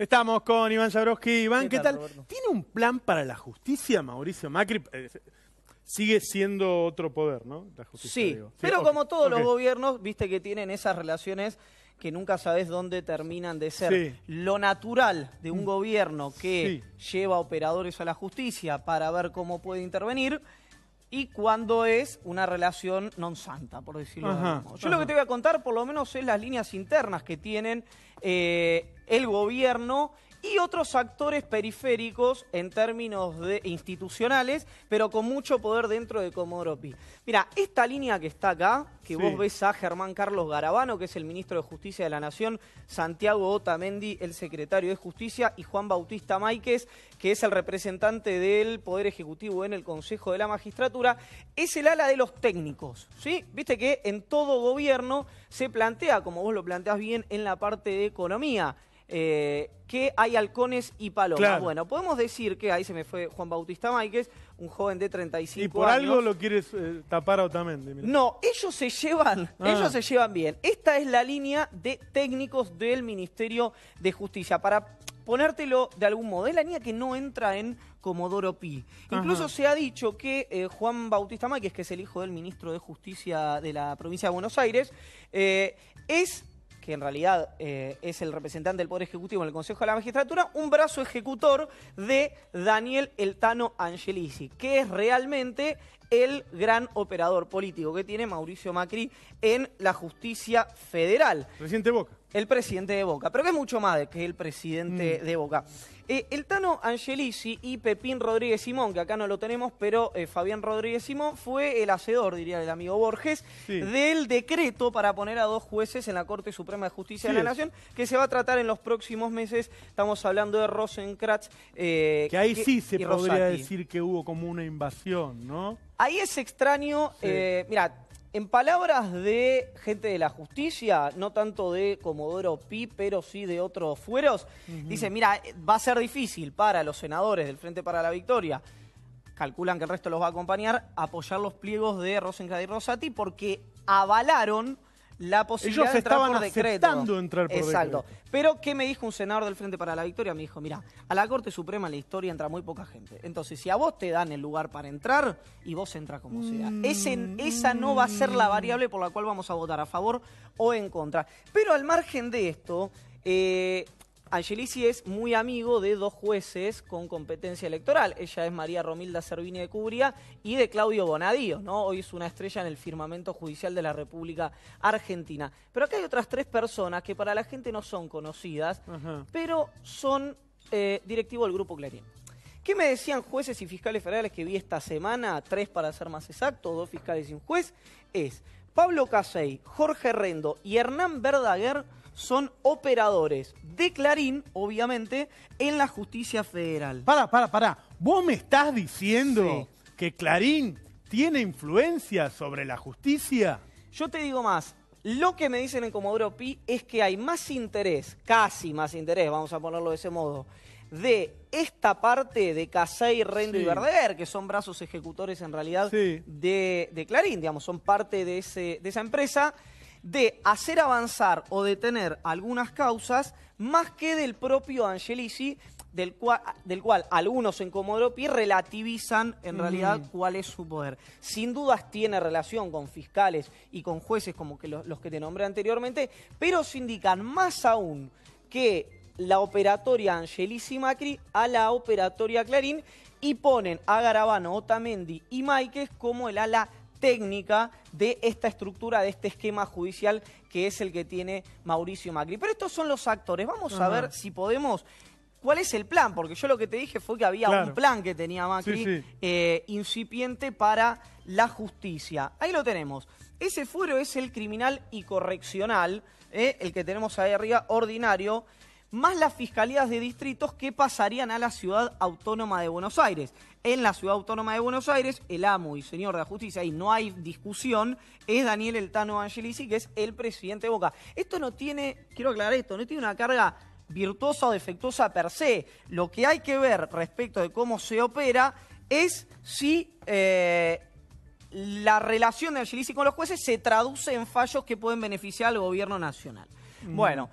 Estamos con Iván Jabrowski. Iván, ¿qué tal? ¿Tiene un plan para la justicia, Mauricio Macri? Eh, sigue siendo otro poder, ¿no? sí, pero como todos los gobiernos, viste que tienen esas relaciones que nunca sabes dónde terminan de ser. Lo natural de un mm. gobierno que lleva operadores a la justicia para ver cómo puede intervenir y cuando es una relación non santa, por decirlo de modo. Yo lo que te voy a contar, por lo menos, es las líneas internas que tienen eh, el gobierno y otros actores periféricos en términos de institucionales, pero con mucho poder dentro de Comodoro Mira, esta línea que está acá, que vos ves a Germán Carlos Garabano, que es el ministro de Justicia de la Nación, Santiago Otamendi, el secretario de Justicia, y Juan Bautista Máiquez, que es el representante del Poder Ejecutivo en el Consejo de la Magistratura, es el ala de los técnicos, ¿sí? Viste que en todo gobierno se plantea, como vos lo planteás bien, en la parte de economía, eh, que hay halcones y palomas. Bueno, podemos decir que ahí se me fue Juan Bautista Máquez, un joven de 35 años. ¿Y por algo lo quieres eh, tapar a Otamendi? No, ellos se llevan, ah. ellos se llevan bien. Esta es la línea de técnicos del Ministerio de Justicia. Para ponértelo de algún modo, es la línea que no entra en Comodoro Pi. Incluso se ha dicho que eh, Juan Bautista Máquez, que es el hijo del ministro de Justicia de la provincia de Buenos Aires, es que en realidad eh, es el representante del Poder Ejecutivo en el Consejo de la Magistratura, un brazo ejecutor de Daniel Eltano Angelici, que es realmente el gran operador político que tiene Mauricio Macri en la justicia federal. Presidente Boca. El presidente de Boca, pero que es mucho más que el presidente mm. de Boca. Eh, el Tano Angelici y Pepín Rodríguez Simón, que acá no lo tenemos, pero eh, Fabián Rodríguez Simón fue el hacedor, diría el amigo Borges, del decreto para poner a dos jueces en la Corte Suprema de Justicia de la Nación, que se va a tratar en los próximos meses. Estamos hablando de Rosenkratz. Eh, que ahí sí se podría decir que hubo como una invasión, ¿no? Ahí es extraño, eh, mira, en palabras de gente de la justicia, no tanto de Comodoro Pi, pero sí de otros fueros, dice, mira, va a ser difícil para los senadores del Frente para la Victoria, calculan que el resto los va a acompañar, apoyar los pliegos de Rosencrantz y Rosati porque avalaron la posibilidad de entrar estaban por decreto. entrar por Exacto. Pero, ¿qué me dijo un senador del Frente para la Victoria? Me dijo, mira, a la Corte Suprema en la historia entra muy poca gente. Entonces, si a vos te dan el lugar para entrar, y vos entras como sea. Mm. esa no va a ser la variable por la cual vamos a votar a favor o en contra. Pero al margen de esto, eh, Angelici es muy amigo de dos jueces con competencia electoral. Ella es María Romilda Servini de Cubria y de Claudio Bonadío, Hoy es una estrella en el firmamento judicial de la República Argentina. Pero acá hay otras tres personas que para la gente no son conocidas, pero son eh, directivo del Grupo Clarín. ¿Qué me decían jueces y fiscales federales que vi esta semana? Tres para ser más exacto, dos fiscales y un juez. Es Pablo Casey, Jorge Rendo y Hernán Verdaguer son operadores de Clarín, obviamente, en la justicia federal. Para, para, para. Vos me estás diciendo que Clarín tiene influencia sobre la justicia. Yo te digo más. Lo que me dicen en Comodoro Pi es que hay más interés, casi más interés, vamos a ponerlo de ese modo, de esta parte de Casey, Rendo y Verderer, que son brazos ejecutores en realidad de, Clarín, digamos, son parte de, ese, de esa empresa de hacer avanzar o detener algunas causas más que del propio Angelici, del cual, algunos en Comodropi relativizan en realidad cuál es su poder. Sin dudas tiene relación con fiscales y con jueces como que los, que te nombré anteriormente, pero se indican más aún que la operatoria Angelici Macri a la operatoria Clarín y ponen a Garabano, Otamendi y Maikes como el ala técnica de esta estructura, de este esquema judicial que es el que tiene Mauricio Macri. Pero estos son los actores. Vamos a ver si podemos ¿Cuál es el plan? Porque yo lo que te dije fue que había un plan que tenía Macri eh, incipiente para la justicia. Ahí lo tenemos. Ese fuero es el criminal y correccional, eh, el que tenemos ahí arriba, ordinario más las fiscalías de distritos que pasarían a la Ciudad Autónoma de Buenos Aires. En la Ciudad Autónoma de Buenos Aires, el amo y señor de la justicia, y no hay discusión, es Daniel Eltano Angelici, que es el presidente de Boca. Esto no tiene, quiero aclarar esto, no tiene una carga virtuosa o defectuosa per se. Lo que hay que ver respecto de cómo se opera es si... Eh, la relación de Angelici con los jueces se traduce en fallos que pueden beneficiar al gobierno nacional. Mm. Bueno,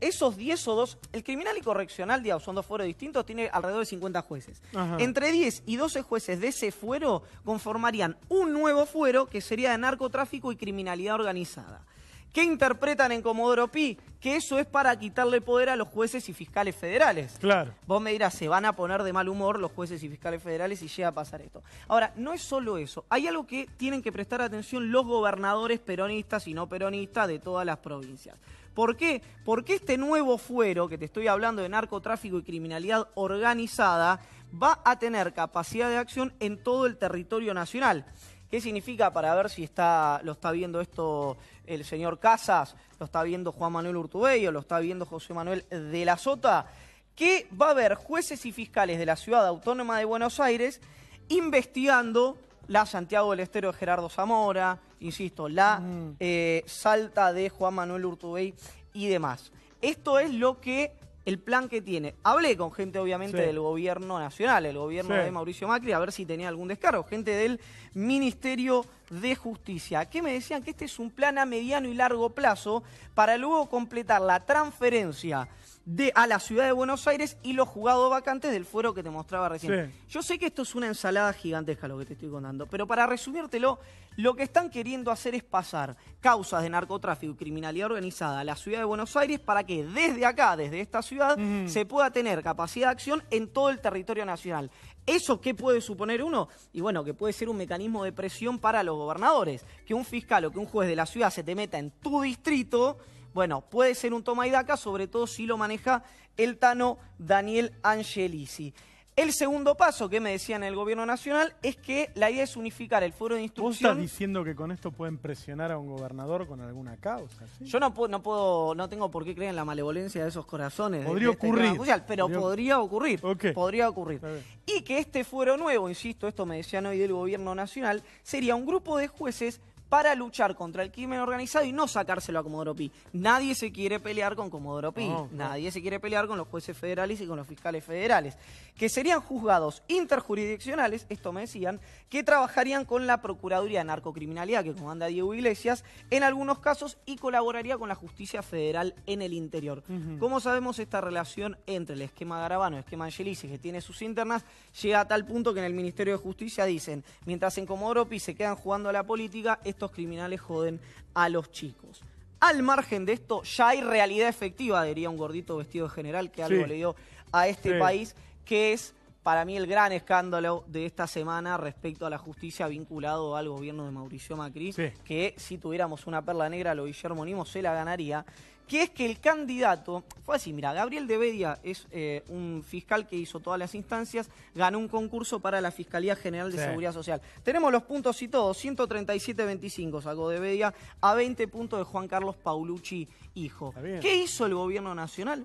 esos 10 o 2, el criminal y correccional, digamos, son dos fueros distintos, tiene alrededor de 50 jueces. Entre 10 y 12 jueces de ese fuero conformarían un nuevo fuero que sería de narcotráfico y criminalidad organizada. ¿Qué interpretan en Comodoro Pi? Que eso es para quitarle poder a los jueces y fiscales federales. Claro. Vos me dirás, se van a poner de mal humor los jueces y fiscales federales y llega a pasar esto. Ahora, no es solo eso. Hay algo que tienen que prestar atención los gobernadores peronistas y no peronistas de todas las provincias. ¿Por qué? Porque este nuevo fuero, que te estoy hablando de narcotráfico y criminalidad organizada, va a tener capacidad de acción en todo el territorio nacional. ¿Qué significa? Para ver si está, lo está viendo esto el señor Casas, lo está viendo Juan Manuel Urtubello, lo está viendo José Manuel de la Sota, que va a haber jueces y fiscales de la ciudad autónoma de Buenos Aires investigando la Santiago del Estero de Gerardo Zamora, insisto, la mm. eh, Salta de Juan Manuel Urtubey y demás. Esto es lo que el plan que tiene. Hablé con gente, obviamente, del gobierno nacional, el gobierno de Mauricio Macri, a ver si tenía algún descargo. Gente del Ministerio de Justicia, que me decían que este es un plan a mediano y largo plazo para luego completar la transferencia de, a la ciudad de Buenos Aires y los jugados vacantes del fuero que te mostraba recién. Yo sé que esto es una ensalada gigantesca lo que te estoy contando, pero para resumírtelo, lo que están queriendo hacer es pasar causas de narcotráfico y criminalidad organizada a la ciudad de Buenos Aires para que desde acá, desde esta ciudad, se pueda tener capacidad de acción en todo el territorio nacional. ¿Eso qué puede suponer uno? Y bueno, que puede ser un mecanismo de presión para los gobernadores. Que un fiscal o que un juez de la ciudad se te meta en tu distrito bueno, puede ser un toma y daca, sobre todo si lo maneja el Tano Daniel Angelisi. El segundo paso que me decían en el gobierno nacional es que la idea es unificar el foro de instrucción. ¿Vos estás diciendo que con esto pueden presionar a un gobernador con alguna causa? Yo no puedo, no tengo por qué creer en la malevolencia de esos corazones. Este podría ocurrir. pero podría, ocurrir. Podría ocurrir. Y que este fuero nuevo, insisto, esto me decían hoy del gobierno nacional, sería un grupo de jueces para luchar contra el crimen organizado y no sacárselo a Comodoro Pi. Nadie se quiere pelear con Comodoro Pi, nadie se quiere pelear con los jueces federales y con los fiscales federales, que serían juzgados interjurisdiccionales, esto me decían, que trabajarían con la Procuraduría de Narcocriminalidad que comanda Diego Iglesias en algunos casos y colaboraría con la justicia federal en el interior. Como sabemos, esta relación entre el esquema Garabano y el esquema Angelici, que tiene sus internas, llega a tal punto que en el Ministerio de Justicia dicen, mientras en Comodoro Pi se quedan jugando a la política, criminales joden a los chicos. Al margen de esto, ya hay realidad efectiva, diría un gordito vestido de general que algo le dio a este país, que es para mí el gran escándalo de esta semana respecto a la justicia vinculado al gobierno de Mauricio Macri, que si tuviéramos una perla negra, lo Guillermo Nimo se la ganaría que es que el candidato, fue así, mira, Gabriel de Bedia es eh, un fiscal que hizo todas las instancias, ganó un concurso para la Fiscalía General de Seguridad Social. Tenemos los puntos y todo, 137.25 25 sacó de Bedia, a 20 puntos de Juan Carlos Paulucci, hijo. ¿Qué hizo el gobierno nacional?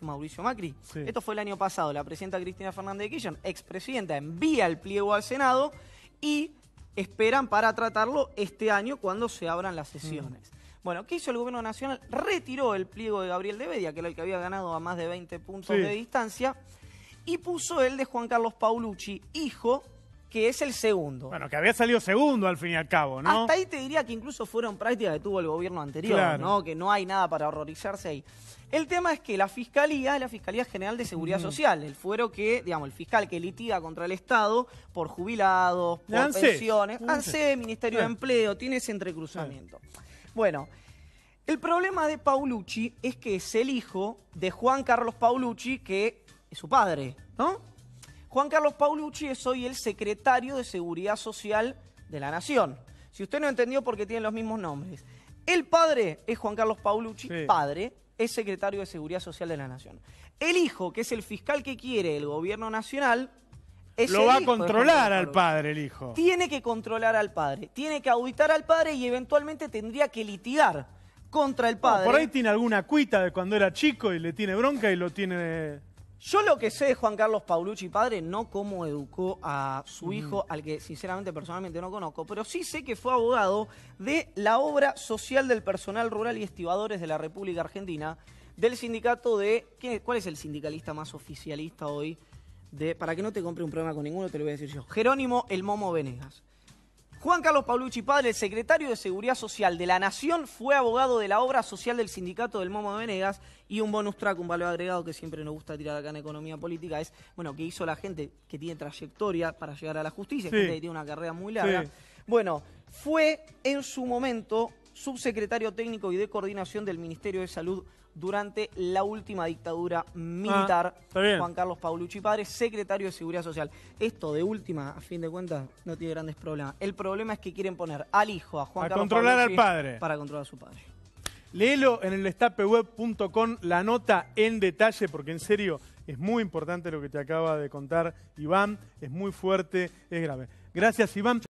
Mauricio Macri. Esto fue el año pasado. La presidenta Cristina Fernández de Kirchner, expresidenta, envía el pliego al Senado y esperan para tratarlo este año cuando se abran las sesiones. Mm. Bueno, ¿qué hizo el gobierno nacional? Retiró el pliego de Gabriel de Bedia, que era el que había ganado a más de 20 puntos de distancia, y puso el de Juan Carlos Paulucci, hijo, que es el segundo. Bueno, que había salido segundo al fin y al cabo, ¿no? Hasta ahí te diría que incluso fueron prácticas que tuvo el gobierno anterior, ¿no? Que no hay nada para horrorizarse ahí. El tema es que la Fiscalía la Fiscalía General de Seguridad Social, el fuero que, digamos, el fiscal que litiga contra el Estado por jubilados, por pensiones, ANSE, Ministerio de Empleo, tiene ese entrecruzamiento. Bueno, el problema de Paulucci es que es el hijo de Juan Carlos Paulucci, que es su padre, ¿no? Juan Carlos Paulucci es hoy el secretario de Seguridad Social de la Nación. Si usted no entendió porque tienen los mismos nombres. El padre es Juan Carlos Paulucci, padre, es secretario de Seguridad Social de la Nación. El hijo, que es el fiscal que quiere el gobierno nacional, lo va a controlar al padre el hijo. Tiene que controlar al padre, tiene que auditar al padre y eventualmente tendría que litigar contra el padre. por ahí tiene alguna cuita de cuando era chico y le tiene bronca y lo tiene... Yo lo que sé de Juan Carlos Paulucci, padre, no cómo educó a su mm. hijo, al que sinceramente personalmente no conozco, pero sí sé que fue abogado de la obra social del personal rural y estibadores de la República Argentina, del sindicato de... ¿Cuál es el sindicalista más oficialista hoy? para que no te compre un problema con ninguno, te lo voy a decir yo, Jerónimo El Momo Venegas. Juan Carlos Paulucci Padre, secretario de Seguridad Social de la Nación, fue abogado de la obra social del sindicato del Momo de Venegas y un bonus track, un valor agregado que siempre nos gusta tirar acá en Economía Política es, bueno, que hizo la gente que tiene trayectoria para llegar a la justicia, gente que tiene una carrera muy larga. Bueno, fue en su momento subsecretario técnico y de coordinación del Ministerio de Salud durante la última dictadura ah, militar, Juan Carlos Paulucci Padre, secretario de Seguridad Social. Esto, de última, a fin de cuentas, no tiene grandes problemas. El problema es que quieren poner al hijo, a Juan Carlos controlar al padre. para controlar a su padre. Léelo en el estapeweb.com la nota en detalle, porque en serio es muy importante lo que te acaba de contar Iván, es muy fuerte, es grave. Gracias Iván.